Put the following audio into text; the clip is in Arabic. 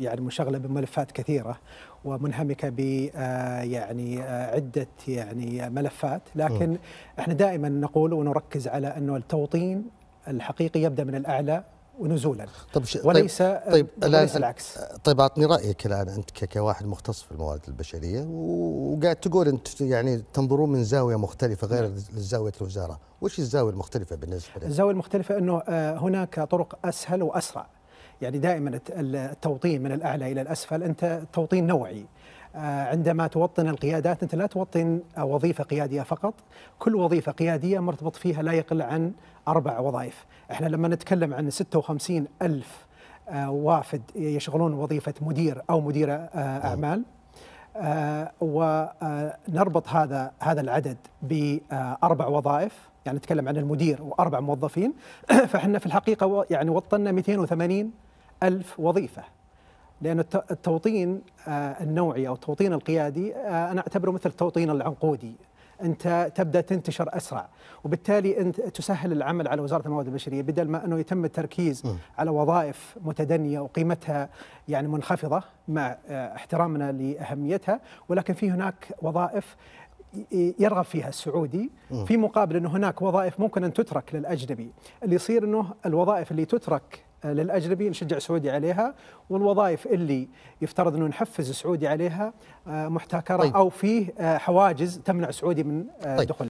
يعني مشغله بملفات كثيره ومنهمكه ب آه، يعني آه، عده يعني آه، ملفات لكن م. احنا دائما نقول ونركز على انه التوطين الحقيقي يبدا من الاعلى ونزولا طيب, طيب، وليس طيب, طيب العكس طيب اعطني رايك الان انت كواحد مختص في الموارد البشريه وقاعد تقول انت يعني تنظرون من زاويه مختلفه غير نعم. زاويه الوزاره، وش الزاويه المختلفه بالنسبه لك؟ الزاويه المختلفه انه هناك طرق اسهل واسرع يعني دائما التوطين من الأعلى إلى الأسفل أنت توطين نوعي آه، عندما توطن القيادات أنت لا توطن وظيفة قيادية فقط كل وظيفة قيادية مرتبط فيها لا يقل عن أربع وظائف إحنا لما نتكلم عن 56 ألف آه، وافد يشغلون وظيفة مدير أو مديرة آه، أعمال ونربط هذا هذا العدد بأربع وظائف يعني نتكلم عن المدير وأربع موظفين فإحنا في الحقيقة يعني وطنا 280 ألف وظيفة لأن التوطين آه، النوعي أو التوطين القيادي آه، أنا أعتبره مثل التوطين العنقودي انت تبدا تنتشر اسرع وبالتالي انت تسهل العمل على وزاره الموارد البشريه بدل ما انه يتم التركيز م. على وظائف متدنيه وقيمتها يعني منخفضه مع آه، احترامنا لاهميتها ولكن في هناك وظائف يرغب فيها السعودي في مقابل انه هناك وظائف ممكن ان تترك للاجنبي اللي يصير انه الوظائف اللي تترك آه، للاجنبي نشجع سعودي عليها والوظائف اللي يفترض انه نحفز سعودي عليها آه، محتكره طيب. او فيه آه، حواجز تمنع سعودي من طيب. دخول